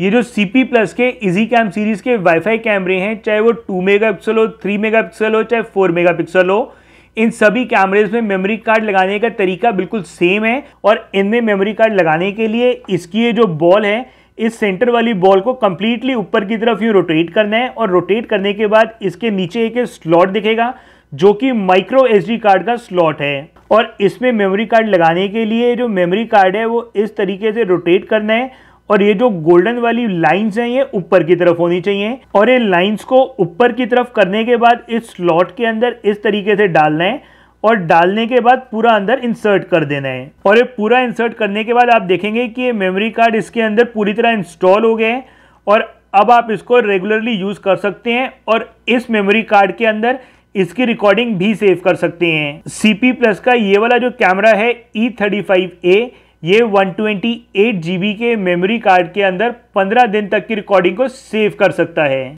ये जो C P plus के इजी कैम सीरीज़ के वाईफाई कैमरे हैं चाहे वो टू मेगा पिक्सल हो थ्री मेगा पिक्सल हो चाहे फोर मेगा पिक्सल हो इन सभी कैमरेज में मेमोरी कार्ड लगाने का तरीका बिल्कुल सेम है और इनमें मेमोरी कार्ड लगाने के लिए इसकी ये जो बॉल है इस सेंटर वाली बॉल को कम्प्लीटली ऊपर की तरफ यू रोटेट करना है और रोटेट करने के बाद इसके नीचे एक स्लॉट दिखेगा जो कि माइक्रो एस कार्ड का स्लॉट है और इसमें मेमोरी कार्ड लगाने के लिए जो मेमोरी कार्ड है वो इस तरीके से रोटेट करना है और ये जो गोल्डन वाली लाइंस हैं ये ऊपर की तरफ होनी चाहिए और ये लाइंस को ऊपर की तरफ करने के बाद इस स्लॉट के अंदर इस तरीके से डालना है और डालने के बाद पूरा अंदर इंसर्ट कर देना है और ये पूरा इंसर्ट करने के बाद आप देखेंगे कि ये मेमोरी कार्ड इसके अंदर पूरी तरह इंस्टॉल हो गए हैं और अब आप इसको रेगुलरली यूज़ कर सकते हैं और इस मेमोरी कार्ड के अंदर इसकी रिकॉर्डिंग भी सेव कर सकते हैं सी प्लस का ये वाला जो कैमरा है ई थर्टी फाइव ए ये 128 ट्वेंटी के मेमोरी कार्ड के अंदर 15 दिन तक की रिकॉर्डिंग को सेव कर सकता है